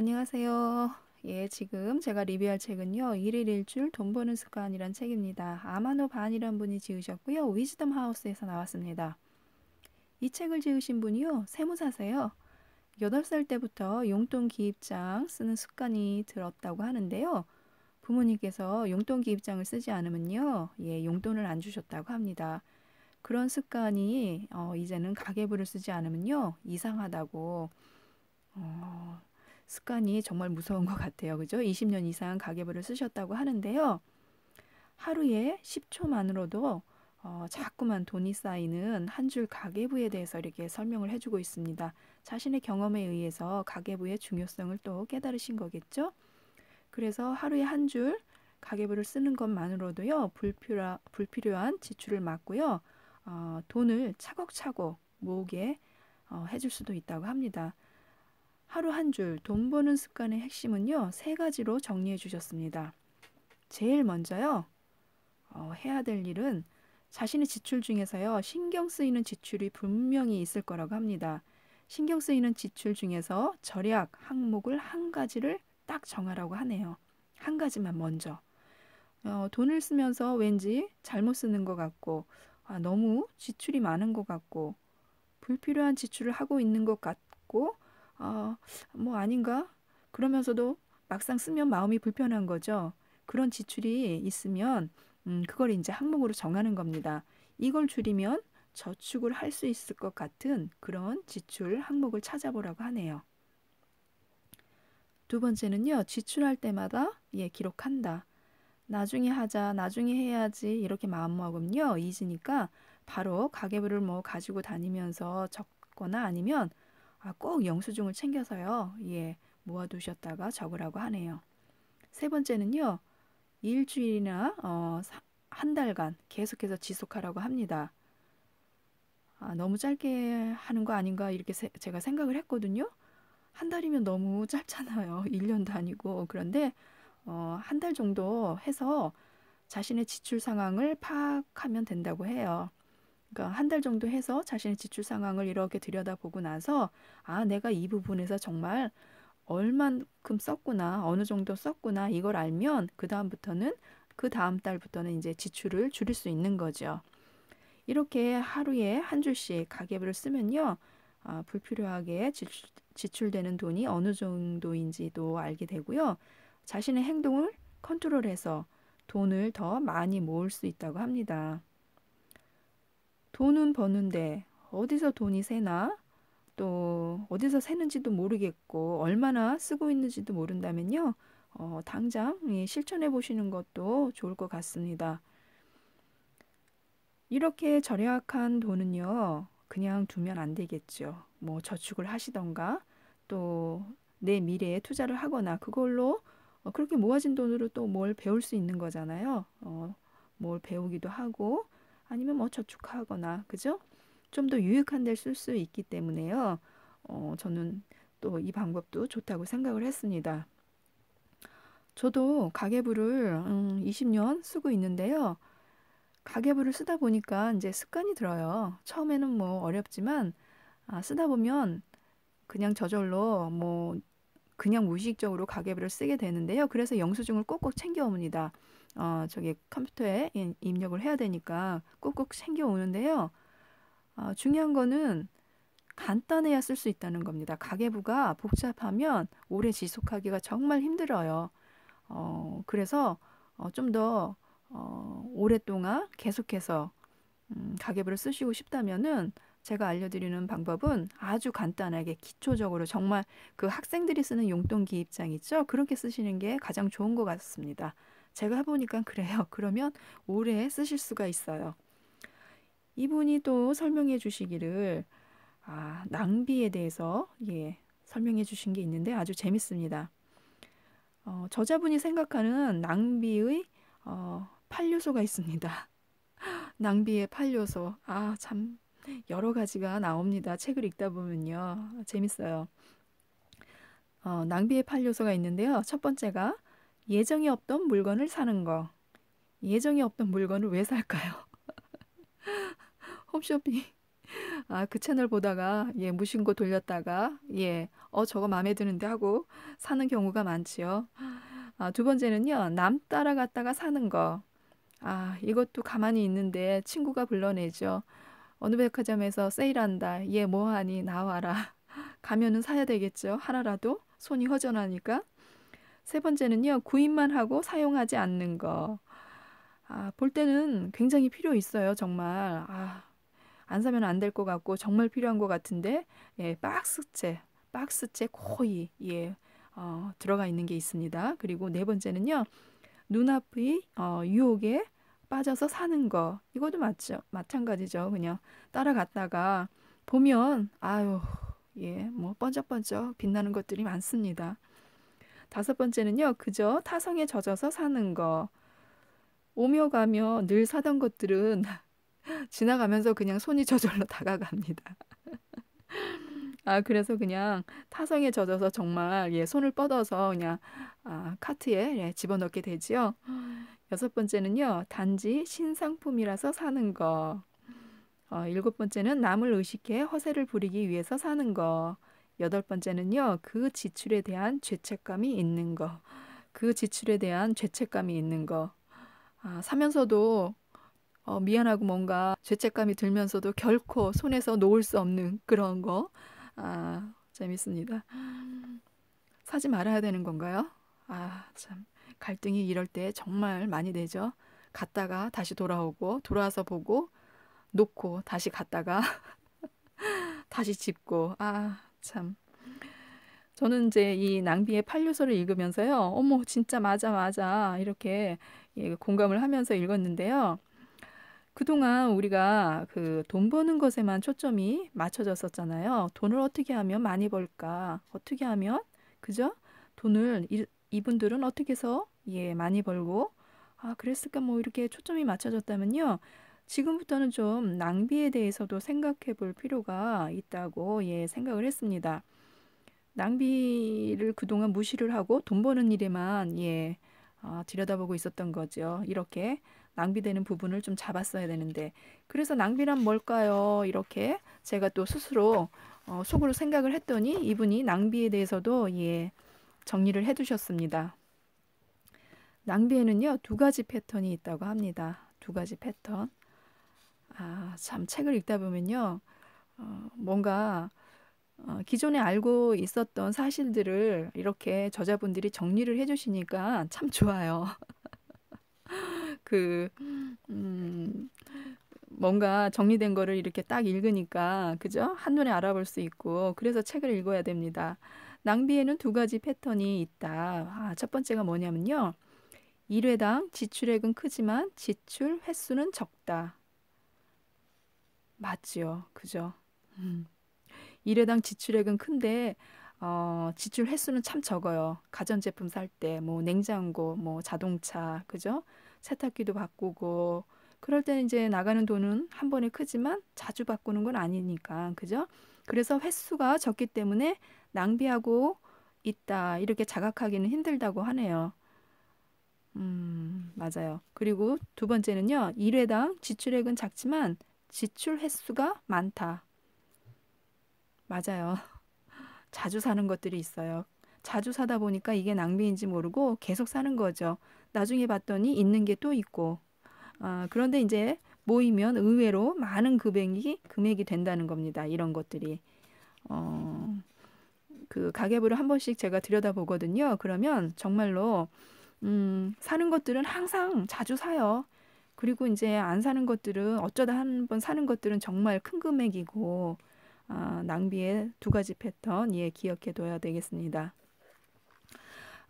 안녕하세요. 예, 지금 제가 리뷰할 책은요. 1일 일줄 돈 버는 습관이란 책입니다. 아마노 반이란 분이 지으셨고요. 위즈덤 하우스에서 나왔습니다. 이 책을 지으신 분이요. 세무사세요. 8살 때부터 용돈 기입장 쓰는 습관이 들었다고 하는데요. 부모님께서 용돈 기입장을 쓰지 않으면요. 예, 용돈을 안 주셨다고 합니다. 그런 습관이 어, 이제는 가계부를 쓰지 않으면요. 이상하다고 어, 습관이 정말 무서운 것 같아요. 그죠? 20년 이상 가계부를 쓰셨다고 하는데요. 하루에 10초만으로도 어, 자꾸만 돈이 쌓이는 한 줄 가계부에 대해서 이렇게 설명을 해주고 있습니다. 자신의 경험에 의해서 가계부의 중요성을 또 깨달으신 거겠죠? 그래서 하루에 한 줄 가계부를 쓰는 것만으로도요, 불필요, 불필요한 지출을 막고요, 어, 돈을 차곡차곡 모으게 어, 해줄 수도 있다고 합니다. 하루 한 줄 돈 버는 습관의 핵심은요, 세 가지로 정리해 주셨습니다. 제일 먼저요, 어, 해야 될 일은 자신의 지출 중에서요, 신경 쓰이는 지출이 분명히 있을 거라고 합니다. 신경 쓰이는 지출 중에서 절약 항목을 한 가지를 딱 정하라고 하네요. 한 가지만 먼저. 어, 돈을 쓰면서 왠지 잘못 쓰는 것 같고, 아, 너무 지출이 많은 것 같고, 불필요한 지출을 하고 있는 것 같고, 아, 뭐 아닌가? 그러면서도 막상 쓰면 마음이 불편한 거죠. 그런 지출이 있으면 음, 그걸 이제 항목으로 정하는 겁니다. 이걸 줄이면 저축을 할 수 있을 것 같은 그런 지출 항목을 찾아보라고 하네요. 두 번째는요, 지출할 때마다 예, 기록한다. 나중에 하자, 나중에 해야지 이렇게 마음먹으면요, 잊으니까 바로 가계부를 뭐 가지고 다니면서 적거나 아니면 아, 꼭 영수증을 챙겨서요. 예, 모아두셨다가 적으라고 하네요. 세 번째는요. 일주일이나 어, 한 달간 계속해서 지속하라고 합니다. 아, 너무 짧게 하는 거 아닌가 이렇게 세, 제가 생각을 했거든요. 한 달이면 너무 짧잖아요. 1년도 아니고. 그런데 어, 한 달 정도 해서 자신의 지출 상황을 파악하면 된다고 해요. 그러니까 한 달 정도 해서 자신의 지출 상황을 이렇게 들여다보고 나서 아 내가 이 부분에서 정말 얼만큼 썼구나 어느 정도 썼구나 이걸 알면 그 다음부터는 그 다음 달부터는 이제 지출을 줄일 수 있는 거죠. 이렇게 하루에 한 줄씩 가계부를 쓰면요 아, 불필요하게 지출, 되는 돈이 어느 정도인지도 알게 되고요 자신의 행동을 컨트롤해서 돈을 더 많이 모을 수 있다고 합니다. 돈은 버는데 어디서 돈이 새나? 또 어디서 새는지도 모르겠고 얼마나 쓰고 있는지도 모른다면요. 어, 당장 예, 실천해 보시는 것도 좋을 것 같습니다. 이렇게 절약한 돈은요. 그냥 두면 안 되겠죠. 뭐 저축을 하시던가 또 내 미래에 투자를 하거나 그걸로 어, 그렇게 모아진 돈으로 또 뭘 배울 수 있는 거잖아요. 어, 뭘 배우기도 하고 아니면 뭐 저축하거나 그죠? 좀 더 유익한 데 쓸 수 있기 때문에요. 어, 저는 또 이 방법도 좋다고 생각을 했습니다. 저도 가계부를 음, 20년 쓰고 있는데요. 가계부를 쓰다 보니까 이제 습관이 들어요. 처음에는 뭐 어렵지만 아, 쓰다 보면 그냥 저절로 뭐 그냥 무의식적으로 가계부를 쓰게 되는데요. 그래서 영수증을 꼭꼭 챙겨 옵니다. 어, 저기 컴퓨터에 입력을 해야 되니까 꼭꼭 챙겨오는데요 어, 중요한 거는 간단해야 쓸 수 있다는 겁니다. 가계부가 복잡하면 오래 지속하기가 정말 힘들어요. 어, 그래서 어, 좀 더 어, 오랫동안 계속해서 음, 가계부를 쓰시고 싶다면은 제가 알려드리는 방법은 아주 간단하게 기초적으로 정말 그 학생들이 쓰는 용돈 기입장 있죠? 그렇게 쓰시는 게 가장 좋은 것 같습니다. 제가 해보니까 그래요. 그러면 오래 쓰실 수가 있어요. 이분이 또 설명해 주시기를 아, 낭비에 대해서 예, 설명해 주신 게 있는데 아주 재밌습니다. 어, 저자분이 생각하는 낭비의 어, 8요소가 있습니다. 낭비의 8요소. 아, 참 여러 가지가 나옵니다. 책을 읽다 보면요. 재밌어요. 어, 낭비의 8요소가 있는데요. 첫 번째가 예정이 없던 물건을 사는 거. 예정이 없던 물건을 왜 살까요? 홈쇼핑. 아, 그 채널 보다가, 예, 무신고 돌렸다가, 예, 어, 저거 마음에 드는데 하고 사는 경우가 많지요. 아, 두 번째는요, 남 따라갔다가 사는 거. 아, 이것도 가만히 있는데 친구가 불러내죠. 어느 백화점에서 세일한다. 얘 예, 뭐하니 나와라. 가면은 사야 되겠죠. 하나라도 손이 허전하니까. 세 번째는요, 구입만 하고 사용하지 않는 거. 아, 볼 때는 굉장히 필요 있어요, 정말. 아, 안 사면 안 될 것 같고, 정말 필요한 것 같은데, 예, 박스째, 박스째 코이, 예, 어, 들어가 있는 게 있습니다. 그리고 네 번째는요, 눈앞의 어, 유혹에 빠져서 사는 거. 이것도 맞죠. 마찬가지죠. 그냥 따라갔다가 보면, 아유, 예, 뭐, 번쩍번쩍 빛나는 것들이 많습니다. 다섯 번째는요. 그저 타성에 젖어서 사는 거. 오며 가며 늘 사던 것들은 지나가면서 그냥 손이 저절로 다가갑니다. 아, 그래서 그냥 타성에 젖어서 정말 예, 손을 뻗어서 그냥 아, 카트에 예, 집어넣게 되지요. 여섯 번째는요. 단지 신상품이라서 사는 거. 어, 일곱 번째는 남을 의식해 허세를 부리기 위해서 사는 거. 여덟 번째는요. 그 지출에 대한 죄책감이 있는 거. 그 지출에 대한 죄책감이 있는 거. 아, 사면서도 어, 미안하고 뭔가 죄책감이 들면서도 결코 손에서 놓을 수 없는 그런 거. 아, 재밌습니다. 사지 말아야 되는 건가요? 아, 참. 갈등이 이럴 때 정말 많이 되죠. 갔다가 다시 돌아오고, 돌아와서 보고, 놓고, 다시 갔다가, 다시 짚고, 아, 참. 저는 이제 이 낭비의 판료서를 읽으면서요. 어머, 진짜 맞아, 맞아. 이렇게 예, 공감을 하면서 읽었는데요. 그동안 우리가 그 돈 버는 것에만 초점이 맞춰졌었잖아요. 돈을 어떻게 하면 많이 벌까? 어떻게 하면, 그죠? 돈을 이, 이분들은 어떻게 해서, 예, 많이 벌고, 아, 그랬을까? 뭐 이렇게 초점이 맞춰졌다면요. 지금부터는 좀 낭비에 대해서도 생각해 볼 필요가 있다고 예, 생각을 했습니다. 낭비를 그동안 무시를 하고 돈 버는 일에만 예, 아, 들여다보고 있었던 거죠. 이렇게 낭비되는 부분을 좀 잡았어야 되는데 그래서 낭비란 뭘까요? 이렇게 제가 또 스스로 어, 속으로 생각을 했더니 이분이 낭비에 대해서도 예, 정리를 해두셨습니다. 낭비에는요 두 가지 패턴이 있다고 합니다. 두 가지 패턴. 아, 참 책을 읽다 보면요. 어, 뭔가 어, 기존에 알고 있었던 사실들을 이렇게 저자분들이 정리를 해 주시니까 참 좋아요. 그 음, 뭔가 정리된 거를 이렇게 딱 읽으니까 그죠? 한눈에 알아볼 수 있고 그래서 책을 읽어야 됩니다. 낭비에는 두 가지 패턴이 있다. 아, 첫 번째가 뭐냐면요. 일회당 지출액은 크지만 지출 횟수는 적다. 맞지요. 그죠? 음. 일회당 지출액은 큰데 어, 지출 횟수는 참 적어요. 가전제품 살 때, 뭐, 냉장고, 뭐, 자동차, 그죠? 세탁기도 바꾸고, 그럴 때 이제 나가는 돈은 한 번에 크지만 자주 바꾸는 건 아니니까, 그죠? 그래서 횟수가 적기 때문에 낭비하고 있다, 이렇게 자각하기는 힘들다고 하네요. 음, 맞아요. 그리고 두 번째는요, 일회당 지출액은 작지만 지출 횟수가 많다. 맞아요. 자주 사는 것들이 있어요. 자주 사다 보니까 이게 낭비인지 모르고 계속 사는 거죠. 나중에 봤더니 있는 게 또 있고. 아, 그런데 이제 모이면 의외로 많은 금액이 금액이 된다는 겁니다. 이런 것들이. 어, 그 가계부를 한 번씩 제가 들여다 보거든요. 그러면 정말로 음, 사는 것들은 항상 자주 사요. 그리고 이제 안 사는 것들은 어쩌다 한 번 사는 것들은 정말 큰 금액이고 아, 낭비의 두 가지 패턴 예 기억해 둬야 되겠습니다.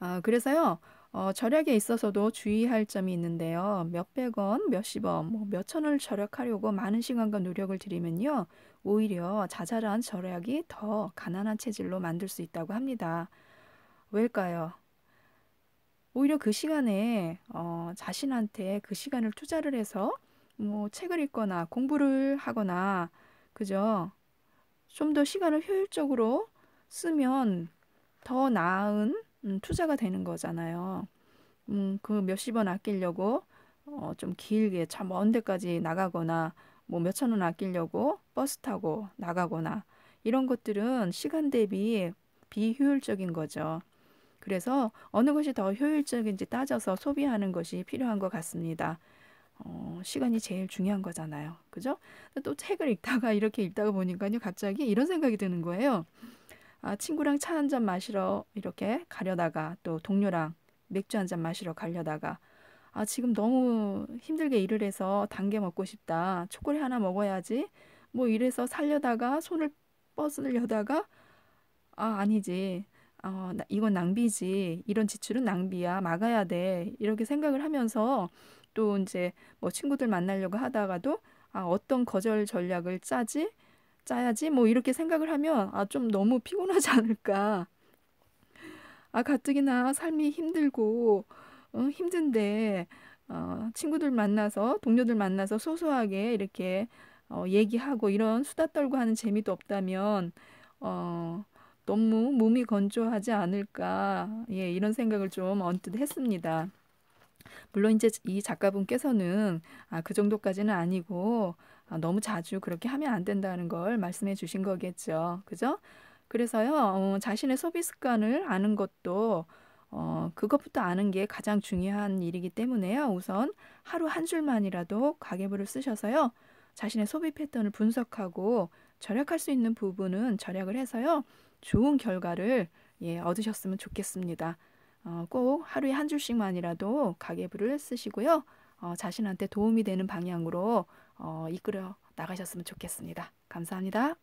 아, 그래서요. 어, 절약에 있어서도 주의할 점이 있는데요. 몇백 원, 몇십 원, 뭐 몇천 원을 절약하려고 많은 시간과 노력을 들이면요. 오히려 자잘한 절약이 더 가난한 체질로 만들 수 있다고 합니다. 왜일까요? 오히려 그 시간에 어, 자신한테 그 시간을 투자를 해서 뭐 책을 읽거나 공부를 하거나 그죠? 좀 더 시간을 효율적으로 쓰면 더 나은 음, 투자가 되는 거잖아요. 음, 그 몇십 원 아끼려고 어, 좀 길게 참먼 데까지 나가거나 뭐 몇천 원 아끼려고 버스 타고 나가거나 이런 것들은 시간 대비 비효율적인 거죠. 그래서 어느 것이 더 효율적인지 따져서 소비하는 것이 필요한 것 같습니다. 어, 시간이 제일 중요한 거잖아요. 그죠? 또 책을 읽다가 이렇게 읽다가 보니까요. 갑자기 이런 생각이 드는 거예요. 아, 친구랑 차 한 잔 마시러 이렇게 가려다가 또 동료랑 맥주 한 잔 마시러 가려다가 아, 지금 너무 힘들게 일을 해서 단계 먹고 싶다. 초콜릿 하나 먹어야지. 뭐 이래서 살려다가 손을 뻗으려다가 아, 아니지. 어, 나, 이건 낭비지. 이런 지출은 낭비야. 막아야 돼. 이렇게 생각을 하면서 또 이제 뭐 친구들 만나려고 하다가도 아, 어떤 거절 전략을 짜지? 짜야지? 뭐 이렇게 생각을 하면 아, 좀 너무 피곤하지 않을까. 아, 가뜩이나 삶이 힘들고 어, 힘든데 어, 친구들 만나서 동료들 만나서 소소하게 이렇게 어, 얘기하고 이런 수다 떨고 하는 재미도 없다면 어, 너무 몸이 건조하지 않을까 예, 이런 생각을 좀 언뜻 했습니다. 물론 이제 이 작가분께서는 아, 그 정도까지는 아니고 아, 너무 자주 그렇게 하면 안 된다는 걸 말씀해 주신 거겠죠. 그죠? 그래서요, 어, 자신의 소비 습관을 아는 것도 어, 그것부터 아는 게 가장 중요한 일이기 때문에요. 우선 하루 한 줄만이라도 가계부를 쓰셔서요. 자신의 소비 패턴을 분석하고 절약할 수 있는 부분은 절약을 해서요. 좋은 결과를 예, 얻으셨으면 좋겠습니다. 어, 꼭 하루에 한 줄씩만이라도 가계부를 쓰시고요. 어, 자신한테 도움이 되는 방향으로 어, 이끌어 나가셨으면 좋겠습니다. 감사합니다.